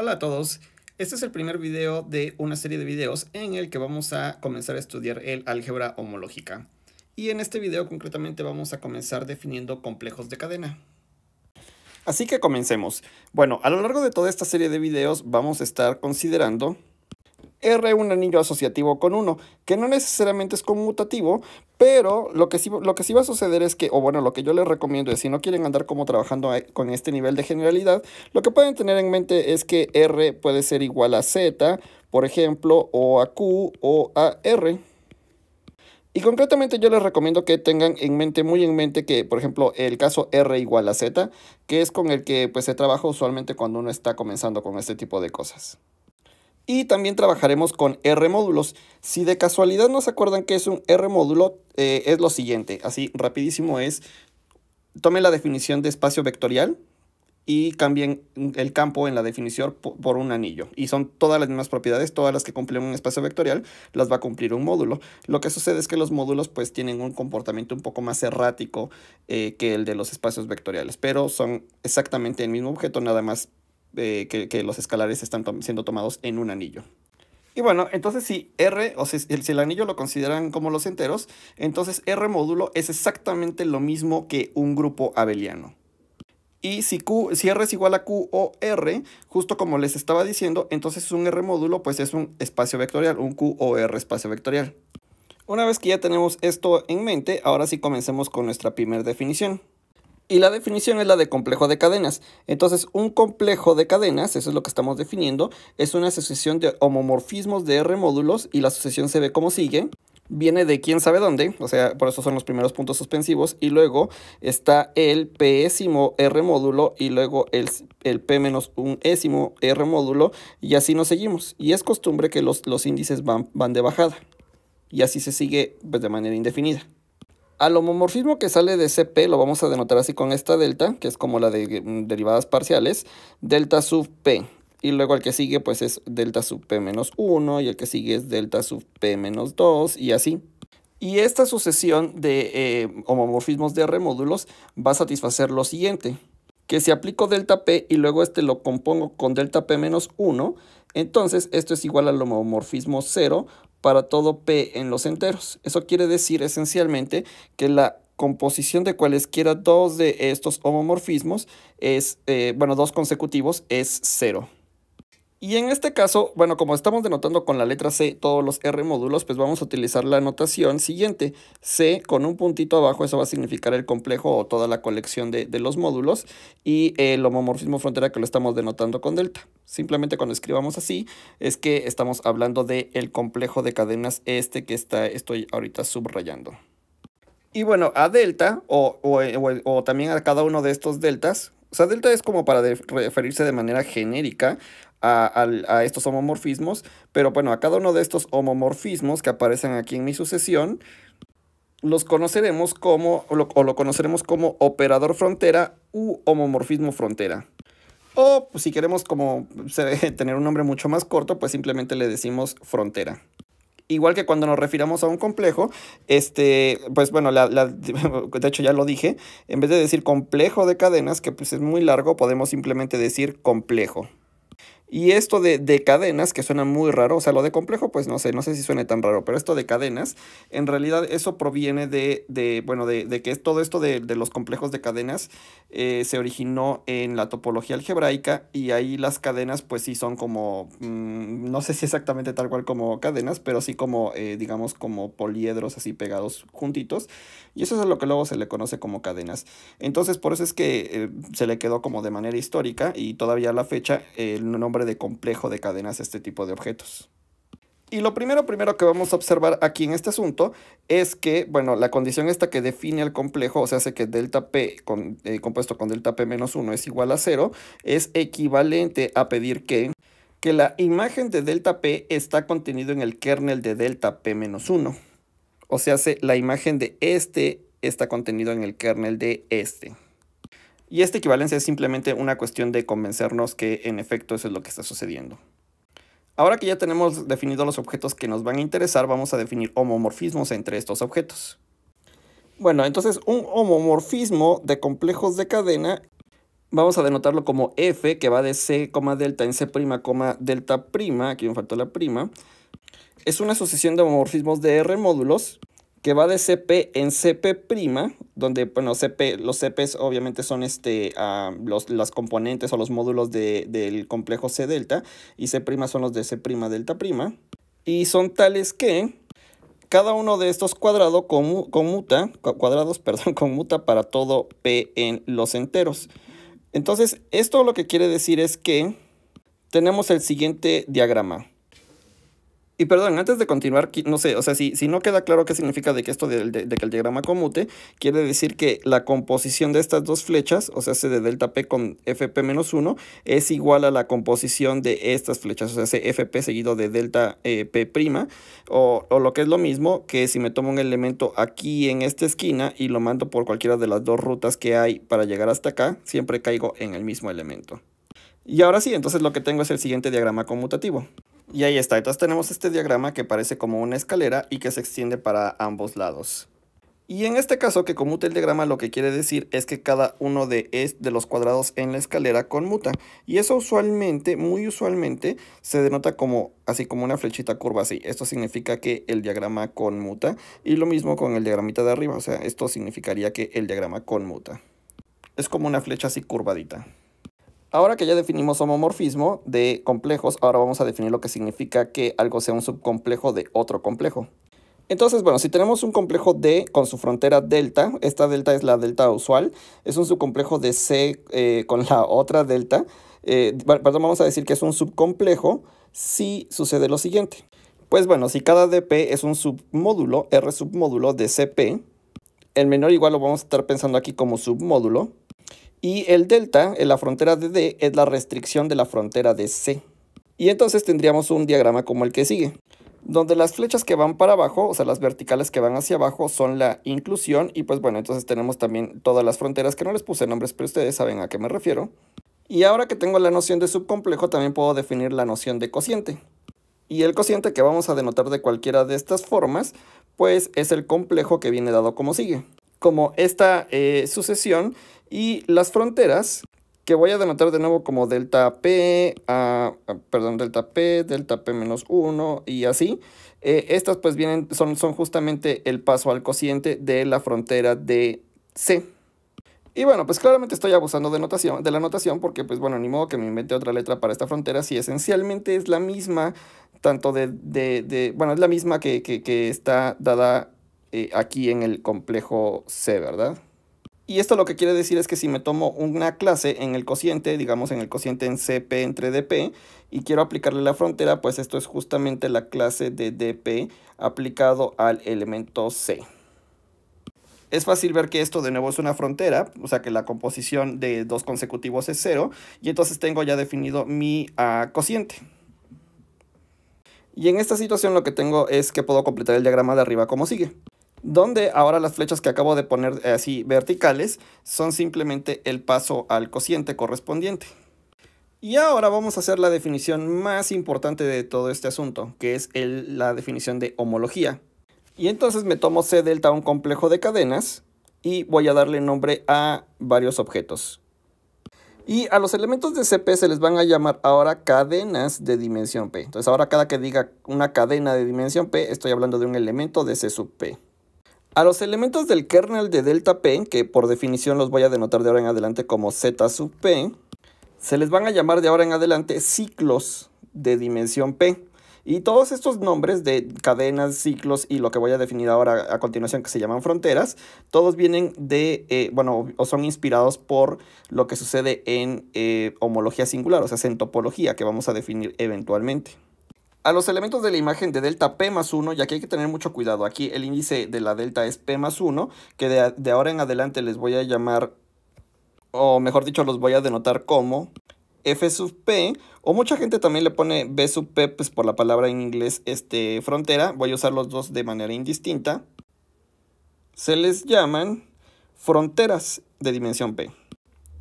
Hola a todos, este es el primer video de una serie de videos en el que vamos a comenzar a estudiar el álgebra homológica. Y en este video concretamente vamos a comenzar definiendo complejos de cadena. Así que comencemos. Bueno, a lo largo de toda esta serie de videos vamos a estar considerando R es un anillo asociativo con 1, que no necesariamente es conmutativo, pero lo que, sí, lo que sí va a suceder es que, o bueno, lo que yo les recomiendo es, si no quieren andar como trabajando con este nivel de generalidad, lo que pueden tener en mente es que R puede ser igual a Z, por ejemplo, o a Q o a R. Y concretamente yo les recomiendo que tengan en mente, muy en mente, que por ejemplo el caso R igual a Z, que es con el que pues, se trabaja usualmente cuando uno está comenzando con este tipo de cosas y también trabajaremos con R módulos. Si de casualidad no se acuerdan que es un R módulo, eh, es lo siguiente, así rapidísimo es, tome la definición de espacio vectorial y cambien el campo en la definición por un anillo. Y son todas las mismas propiedades, todas las que cumplen un espacio vectorial, las va a cumplir un módulo. Lo que sucede es que los módulos pues tienen un comportamiento un poco más errático eh, que el de los espacios vectoriales, pero son exactamente el mismo objeto, nada más eh, que, los escalares están siendo tomados en un anillo. Y bueno, entonces si R, o si, si, el anillo lo consideran como los enteros, entonces R módulo es exactamente lo mismo que un grupo abeliano. Y si, Q, si R es igual a Q o R, justo como les estaba diciendo, entonces un R módulo pues es un espacio vectorial, un Q o R espacio vectorial. Una vez que ya tenemos esto en mente, ahora sí comencemos con nuestra primera definición. Y la definición es la de complejo de cadenas. Entonces, un complejo de cadenas, eso es lo que estamos definiendo, es una sucesión de homomorfismos de R módulos y la sucesión se ve como sigue. Viene de quién sabe dónde, o sea, por eso son los primeros puntos suspensivos, y luego está el pésimo R módulo y luego el, el P menos un R módulo, y así nos seguimos. Y es costumbre que los, los índices van, van de bajada, y así se sigue pues, de manera indefinida. Al homomorfismo que sale de CP lo vamos a denotar así con esta delta, que es como la de mm, derivadas parciales, delta sub P. Y luego el que sigue pues es delta sub P menos 1 y el que sigue es delta sub P menos 2 y así. Y esta sucesión de eh, homomorfismos de R módulos va a satisfacer lo siguiente, que si aplico delta P y luego este lo compongo con delta P menos 1, entonces esto es igual al homomorfismo 0, para todo P en los enteros. Eso quiere decir esencialmente que la composición de cualesquiera dos de estos homomorfismos es, eh, bueno, dos consecutivos es cero. Y en este caso, bueno, como estamos denotando con la letra C todos los R módulos, pues vamos a utilizar la notación siguiente. C con un puntito abajo, eso va a significar el complejo o toda la colección de, los módulos. Y el homomorfismo frontera que lo estamos denotando con delta. Simplemente cuando escribamos así, es que estamos hablando del el complejo de cadenas este que está, estoy ahorita subrayando. Y bueno, a delta, o también a cada uno de estos deltas, o sea, delta es como para referirse de manera genérica a, estos homomorfismos, pero bueno, a cada uno de estos homomorfismos que aparecen aquí en mi sucesión, los conoceremos como, o lo, conoceremos como operador frontera u homomorfismo frontera. O pues, si queremos como tener un nombre mucho más corto, pues simplemente le decimos frontera igual que cuando nos refiramos a un complejo, este, pues bueno, de hecho ya lo dije, en vez de decir complejo de cadenas, que pues es muy largo, podemos simplemente decir complejo. Y esto de, cadenas, que suena muy raro, o sea, lo de complejo, pues no sé, no sé si suene tan raro, pero esto de cadenas, en realidad eso proviene de, bueno, de, de, que todo esto de, los complejos de cadenas eh, se originó en la topología algebraica y ahí las cadenas, pues sí son como, mm, no sé si exactamente tal cual como cadenas, pero sí como, eh, digamos, como poliedros así pegados juntitos. Y eso es lo que luego se le conoce como cadenas. Entonces, por eso es que eh, se le quedó como de manera histórica y todavía a la fecha el nombre de complejo de cadenas este tipo de objetos. Y lo primero, primero que vamos a observar aquí en este asunto es que, bueno, la condición esta que define el complejo, o sea, hace que delta P con, eh, compuesto con delta P menos 1 es igual a 0, es equivalente a pedir que, que la imagen de delta P está contenido en el kernel de delta P menos 1. O sea, hace la imagen de este está contenido en el kernel de este. Y esta equivalencia es simplemente una cuestión de convencernos que en efecto eso es lo que está sucediendo. Ahora que ya tenemos definidos los objetos que nos van a interesar, vamos a definir homomorfismos entre estos objetos. Bueno, entonces un homomorfismo de complejos de cadena, vamos a denotarlo como F, que va de C, delta en C', delta', aquí me faltó la prima, es una sucesión de homomorfismos de R módulos que va de CP en CP', donde, bueno, CP, los CPs obviamente son este, ah, los, las componentes o los módulos del complejo C delta, y C' son los de C' delta prima, y son tales que cada uno de estos cuadrados conmuta, cuadrados, perdón, conmuta para todo P en los enteros. Entonces, esto lo que quiere decir es que tenemos el siguiente diagrama. Y perdón, antes de continuar, no sé, o sea, si, si no queda claro qué significa de que esto de, que el diagrama comute, quiere decir que la composición de estas dos flechas, o sea, de delta P con FP-1, menos es igual a la composición de estas flechas, o sea, FP seguido de delta eh, P', o, o lo que es lo mismo que si me tomo un elemento aquí en esta esquina y lo mando por cualquiera de las dos rutas que hay para llegar hasta acá, siempre caigo en el mismo elemento. Y ahora sí, entonces lo que tengo es el siguiente diagrama conmutativo. Y ahí está, entonces tenemos este diagrama que parece como una escalera y que se extiende para ambos lados. Y en este caso que conmuta el diagrama lo que quiere decir es que cada uno de, de los cuadrados en la escalera conmuta. Y eso usualmente, muy usualmente, se denota como así como una flechita curva así. Esto significa que el diagrama conmuta. Y lo mismo con el diagramita de arriba, o sea, esto significaría que el diagrama conmuta. Es como una flecha así curvadita. Ahora que ya definimos homomorfismo de complejos, ahora vamos a definir lo que significa que algo sea un subcomplejo de otro complejo. Entonces, bueno, si tenemos un complejo D con su frontera delta, esta delta es la delta usual, es un subcomplejo de C eh, con la otra delta, eh, perdón, vamos a decir que es un subcomplejo si sucede lo siguiente. Pues bueno, si cada DP es un submódulo, R submódulo de CP, el menor igual lo vamos a estar pensando aquí como submódulo, y el delta en la frontera de D es la restricción de la frontera de C. Y entonces tendríamos un diagrama como el que sigue, donde las flechas que van para abajo, o sea, las verticales que van hacia abajo son la inclusión y pues bueno, entonces tenemos también todas las fronteras que no les puse nombres, pero ustedes saben a qué me refiero. Y ahora que tengo la noción de subcomplejo, también puedo definir la noción de cociente. Y el cociente que vamos a denotar de cualquiera de estas formas, pues es el complejo que viene dado como sigue como esta eh, sucesión y las fronteras que voy a denotar de nuevo como delta P, perdón, delta P, delta P menos 1 y así. Eh, estas pues vienen, son, son justamente el paso al cociente de la frontera de C. Y bueno, pues claramente estoy abusando de, de la notación porque pues bueno, ni modo que me invente otra letra para esta frontera si esencialmente es la misma, tanto de, bueno, es la misma que, que está dada eh, aquí en el complejo C, ¿verdad? Y esto lo que quiere decir es que si me tomo una clase en el cociente, digamos en el cociente en CP entre DP, y quiero aplicarle la frontera, pues esto es justamente la clase de DP aplicado al elemento C. Es fácil ver que esto de nuevo es una frontera, o sea que la composición de dos consecutivos es cero, y entonces tengo ya definido mi ah, cociente. Y en esta situación lo que tengo es que puedo completar el diagrama de arriba como sigue donde ahora las flechas que acabo de poner eh, así verticales son simplemente el paso al cociente correspondiente. Y ahora vamos a hacer la definición más importante de todo este asunto, que es la definición de homología. Y entonces me tomo C delta un complejo de cadenas y voy a darle nombre a varios objetos. Y a los elementos de CP se les van a llamar ahora cadenas de dimensión P. Entonces ahora cada que diga una cadena de dimensión P, estoy hablando de un elemento de C sub P. A los elementos del kernel de delta P, que por definición los voy a denotar de ahora en adelante como Z sub P, se les van a llamar de ahora en adelante ciclos de dimensión P. Y todos estos nombres de cadenas, ciclos y lo que voy a definir ahora a continuación que se llaman fronteras, todos vienen de, eh, bueno, o son inspirados por lo que sucede en eh, homología singular, o sea, en topología que vamos a definir eventualmente. A los elementos de la imagen de delta P más 1, ya que hay que tener mucho cuidado, aquí el índice de la delta es P más 1, que de, de ahora en adelante les voy a llamar, o mejor dicho, los voy a denotar como F sub P, o mucha gente también le pone B sub P, pues por la palabra en inglés este, frontera, voy a usar los dos de manera indistinta, se les llaman fronteras de dimensión P.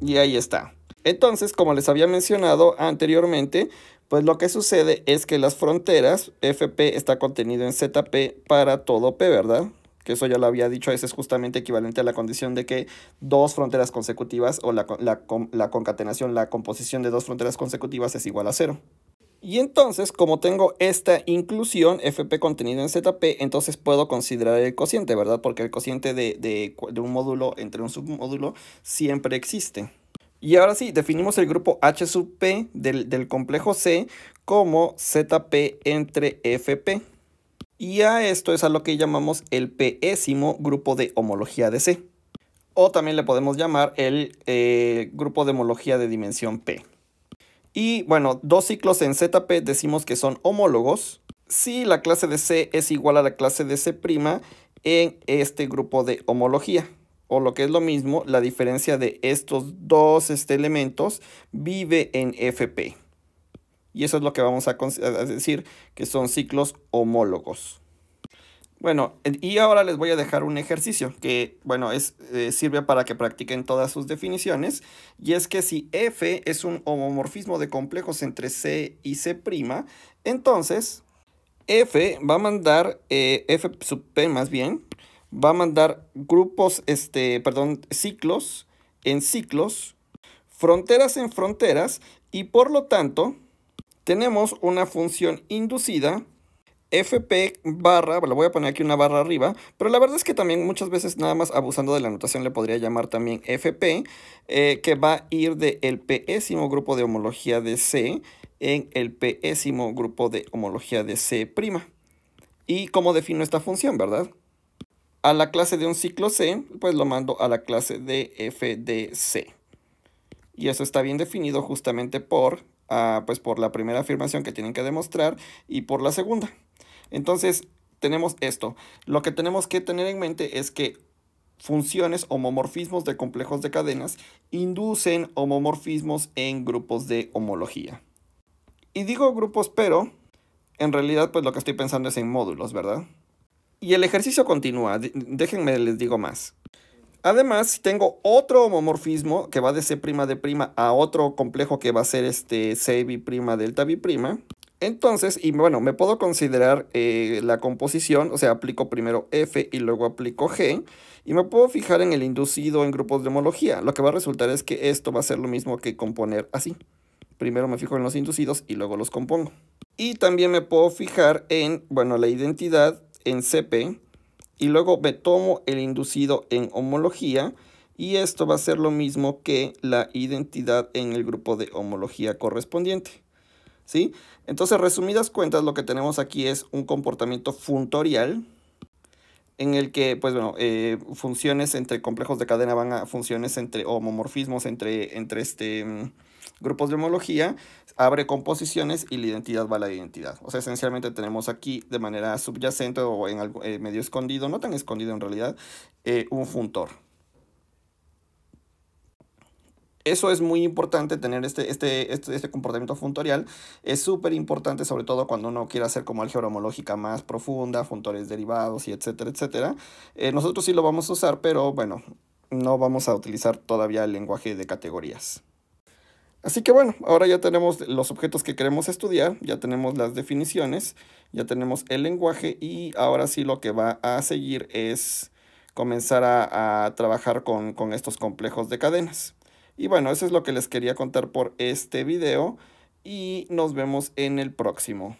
Y ahí está. Entonces, como les había mencionado anteriormente, pues lo que sucede es que las fronteras, FP está contenido en ZP para todo P, ¿verdad? Que eso ya lo había dicho, eso es justamente equivalente a la condición de que dos fronteras consecutivas o la, concatenación, la composición de dos fronteras consecutivas es igual a cero. Y entonces, como tengo esta inclusión, fp contenido en zp, entonces puedo considerar el cociente, ¿verdad? Porque el cociente de un módulo entre un submódulo siempre existe. Y ahora sí, definimos el grupo H sub P del, complejo C como ZP entre FP. Y a esto es a lo que llamamos el pésimo grupo de homología de C. O también le podemos llamar el eh, grupo de homología de dimensión P. Y bueno, dos ciclos en ZP decimos que son homólogos si la clase de C es igual a la clase de C' en este grupo de homología o lo que es lo mismo, la diferencia de estos dos este, elementos vive en FP. Y eso es lo que vamos a, decir, que son ciclos homólogos. Bueno, y ahora les voy a dejar un ejercicio que, bueno, es, eh, sirve para que practiquen todas sus definiciones. Y es que si F es un homomorfismo de complejos entre C y C', entonces F va a mandar, eh, F sub P más bien, va a mandar grupos, este, perdón, ciclos en ciclos, fronteras en fronteras y por lo tanto tenemos una función inducida fp barra, la voy a poner aquí una barra arriba, pero la verdad es que también muchas veces nada más abusando de la notación le podría llamar también fp, eh, que va a ir del el pésimo grupo de homología de C en el pésimo grupo de homología de C'. ¿Y cómo defino esta función, verdad? a la clase de un ciclo C, pues lo mando a la clase de FDC. Y eso está bien definido justamente por, ah, pues por la primera afirmación que tienen que demostrar y por la segunda. Entonces, tenemos esto. Lo que tenemos que tener en mente es que funciones homomorfismos de complejos de cadenas inducen homomorfismos en grupos de homología. Y digo grupos pero, en realidad pues lo que estoy pensando es en módulos, ¿verdad? Y el ejercicio continúa, déjenme les digo más. Además, tengo otro homomorfismo que va de C' de prima a otro complejo que va a ser este C prima delta prima Entonces, y bueno, me puedo considerar eh, la composición, o sea, aplico primero F y luego aplico G, y me puedo fijar en el inducido en grupos de homología. Lo que va a resultar es que esto va a ser lo mismo que componer así. Primero me fijo en los inducidos y luego los compongo. Y también me puedo fijar en, bueno, la identidad en CP y luego me tomo el inducido en homología y esto va a ser lo mismo que la identidad en el grupo de homología correspondiente. ¿Sí? Entonces, resumidas cuentas, lo que tenemos aquí es un comportamiento funtorial en el que, pues bueno, eh, funciones entre complejos de cadena van a funciones entre homomorfismos entre, entre este mm, grupos de homología, abre composiciones y la identidad va a la identidad. O sea, esencialmente tenemos aquí de manera subyacente o en algo, eh, medio escondido, no tan escondido en realidad, eh, un funtor. Eso es muy importante, tener este, este, este, este, comportamiento funtorial. Es súper importante, sobre todo cuando uno quiere hacer como álgebra homológica más profunda, funtores derivados y etcétera, etcétera. Eh, nosotros sí lo vamos a usar, pero bueno, no vamos a utilizar todavía el lenguaje de categorías. Así que bueno, ahora ya tenemos los objetos que queremos estudiar, ya tenemos las definiciones, ya tenemos el lenguaje y ahora sí lo que va a seguir es comenzar a, trabajar con, con estos complejos de cadenas. Y bueno, eso es lo que les quería contar por este video y nos vemos en el próximo.